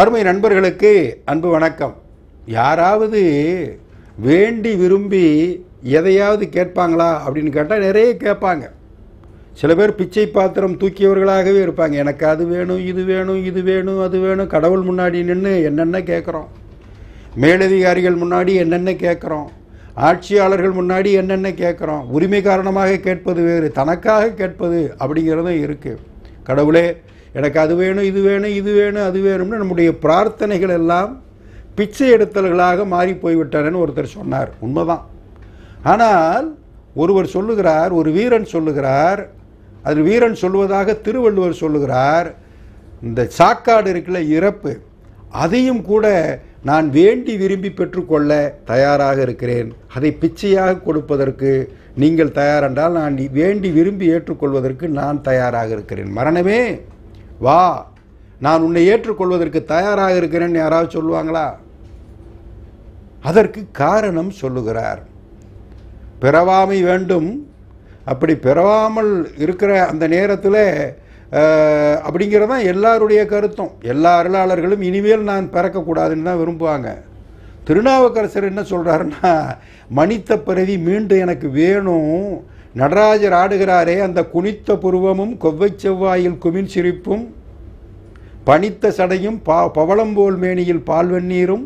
அருமை நண்பர்களுக்கு அன்பு வணக்கம் யாராவது வேண்டி விரும்பி எதையாவது கேட்பாங்களா அப்படின்னு கேட்டால் நிறைய கேட்பாங்க சில பேர் பிச்சை பாத்திரம் தூக்கியவர்களாகவே இருப்பாங்க எனக்கு அது வேணும் இது வேணும் இது வேணும் அது வேணும் கடவுள் முன்னாடி நின்று என்னென்ன கேட்குறோம் மேலதிகாரிகள் முன்னாடி என்னென்ன கேட்குறோம் ஆட்சியாளர்கள் முன்னாடி என்னென்ன கேட்குறோம் உரிமை காரணமாக கேட்பது வேறு தனக்காக கேட்பது அப்படிங்கிறதும் இருக்குது கடவுளே எனக்கு அது வேணும் இது வேணும் இது வேணும் அது வேணும்னு நம்முடைய பிரார்த்தனைகள் எல்லாம் பிச்சை எடுத்தல்களாக மாறி போய்விட்டனன்னு ஒருத்தர் சொன்னார் உண்மைதான் ஆனால் ஒருவர் சொல்லுகிறார் ஒரு வீரன் சொல்லுகிறார் அதில் வீரன் சொல்வதாக திருவள்ளுவர் சொல்லுகிறார் இந்த சாக்காடு இருக்கிற இறப்பு அதையும் கூட நான் வேண்டி விரும்பி பெற்றுக்கொள்ள தயாராக இருக்கிறேன் அதை பிச்சையாக கொடுப்பதற்கு நீங்கள் தயாரென்றால் நான் வேண்டி விரும்பி ஏற்றுக்கொள்வதற்கு நான் தயாராக இருக்கிறேன் மரணமே வா நான் உன்னை ஏற்றுக்கொள்வதற்கு தயாராக இருக்கிறேன்னு யாராவது சொல்லுவாங்களா அதற்கு காரணம் சொல்லுகிறார் பிறவாமை வேண்டும் அப்படி பிறவாமல் இருக்கிற அந்த நேரத்தில் அப்படிங்கிறது தான் எல்லாருடைய கருத்தும் எல்லா அருளாளர்களும் இனிமேல் நான் பிறக்கக்கூடாதுன்னு தான் விரும்புவாங்க திருநாவுக்கரசர் என்ன சொல்கிறாருன்னா மனித பிறவி மீண்டும் எனக்கு வேணும் நடராஜர் ஆடுகிறாரே அந்த குனித்த புருவமும் கொவ்வை செவ்வாயில் குமின் சிரிப்பும் பனித்த சடையும் பா பவளம்போல் மேனியில் பால்வெந்நீரும்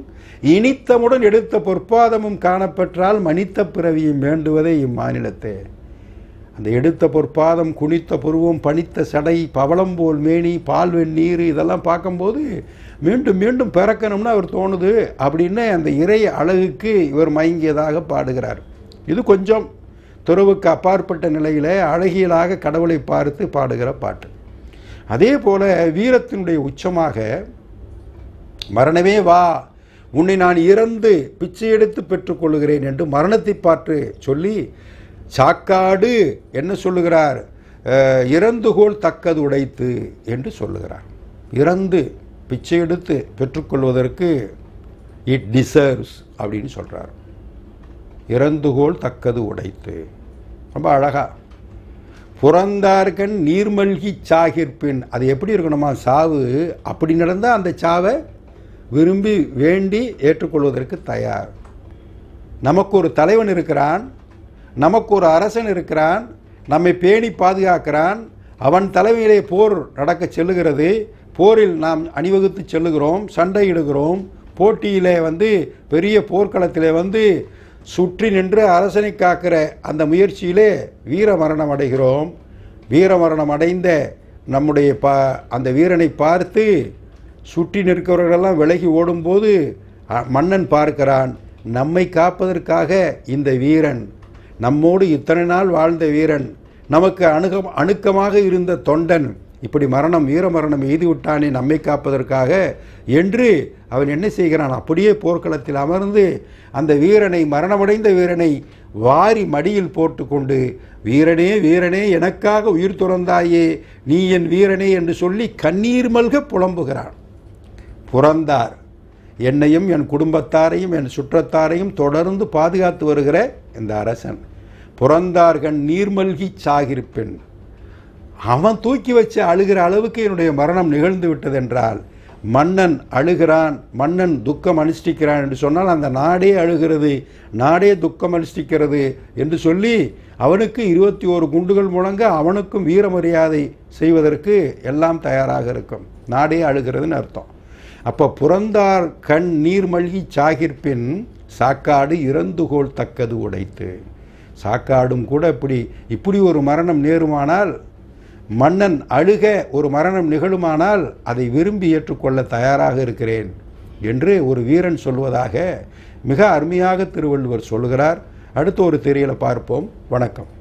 இனித்தமுடன் எடுத்த பொற்பாதமும் காணப்பெற்றால் மனித்த பிறவியும் வேண்டுவதே இம்மாநிலத்தே அந்த எடுத்த பொற்பாதம் குனித்த புருவம் பனித்த சடை பவளம்போல் மேனி பால்வெண்ணீர் இதெல்லாம் பார்க்கும்போது மீண்டும் மீண்டும் பிறக்கணும்னு அவர் தோணுது அப்படின்னு அந்த இறை அழகுக்கு இவர் மயங்கியதாக பாடுகிறார் இது கொஞ்சம் துறவுக்கு அப்பாற்பட்ட நிலையில் அழகியலாக கடவுளை பார்த்து பாடுகிற பாட்டு அதே போல் வீரத்தினுடைய உச்சமாக மரணமே வா உன்னை நான் இறந்து பிச்சை எடுத்து பெற்றுக்கொள்கிறேன் என்று மரணத்தை பார்த்து சொல்லி சாக்காடு என்ன சொல்லுகிறார் இறந்துகோள் தக்கது உடைத்து என்று சொல்லுகிறார் இறந்து பிச்சை எடுத்து பெற்றுக்கொள்வதற்கு இட் டிசர்வ்ஸ் அப்படின்னு சொல்கிறார் இறந்துகோள் தக்கது உடைத்து ரொம்ப அழகா புறந்தார்கண் நீர்மல்கி சாகிற்பின் அது எப்படி இருக்கணுமா சாவு அப்படி நடந்தால் அந்த சாவை விரும்பி வேண்டி ஏற்றுக்கொள்வதற்கு தயார் நமக்கு ஒரு தலைவன் இருக்கிறான் நமக்கு ஒரு அரசன் இருக்கிறான் நம்மை பேணி பாதுகாக்கிறான் அவன் தலைமையிலே போர் நடக்க செல்லுகிறது போரில் நாம் அணிவகுத்து செல்லுகிறோம் சண்டையிடுகிறோம் போட்டியிலே வந்து பெரிய போர்க்களத்திலே வந்து சுற்றி நின்று அரசனை காக்கிற அந்த முயற்சியிலே வீர மரணம் அடைகிறோம் வீர மரணம் அடைந்த நம்முடைய பா அந்த வீரனை பார்த்து சுற்றி நிற்கிறவர்களெல்லாம் விலகி ஓடும்போது மன்னன் பார்க்கிறான் நம்மை காப்பதற்காக இந்த வீரன் நம்மோடு இத்தனை நாள் வாழ்ந்த வீரன் நமக்கு அணுக அணுக்கமாக இருந்த தொண்டன் இப்படி மரணம் வீர மரணம் எய்து விட்டானே நம்மை காப்பதற்காக என்று அவன் என்ன செய்கிறான் அப்படியே போர்க்களத்தில் அமர்ந்து அந்த வீரனை மரணமடைந்த வீரனை வாரி மடியில் போட்டு கொண்டு வீரனே வீரனே எனக்காக உயிர் துறந்தாயே நீ என் வீரனே என்று சொல்லி கண்ணீர் மல்க புலம்புகிறான் புறந்தார் என்னையும் என் குடும்பத்தாரையும் என் சுற்றத்தாரையும் தொடர்ந்து பாதுகாத்து வருகிற இந்த அரசன் புறந்தார்கண் நீர்மல்கி சாகிருப்பெண் அவன் தூக்கி வச்சு அழுகிற அளவுக்கு என்னுடைய மரணம் நிகழ்ந்து விட்டது என்றால் மன்னன் அழுகிறான் மன்னன் துக்கம் அனுஷ்டிக்கிறான் என்று சொன்னால் அந்த நாடே அழுகிறது நாடே துக்கம் அனுஷ்டிக்கிறது என்று சொல்லி அவனுக்கு இருபத்தி ஓரு குண்டுகள் முழங்க அவனுக்கும் வீரமரியாதை செய்வதற்கு எல்லாம் தயாராக இருக்கும் நாடே அழுகிறதுன்னு அர்த்தம் அப்போ புறந்தார் கண் நீர் மல்கி சாகிற்பின் சாக்காடு இறந்துகோள் தக்கது உடைத்து சாக்காடும் கூட இப்படி இப்படி ஒரு மரணம் நேருமானால் மன்னன் அழுக ஒரு மரணம் நிகழுமானால் அதை விரும்பி ஏற்றுக்கொள்ள தயாராக இருக்கிறேன் என்று ஒரு வீரன் சொல்வதாக மிக அருமையாக திருவள்ளுவர் சொல்கிறார் அடுத்த ஒரு தெரியலை பார்ப்போம் வணக்கம்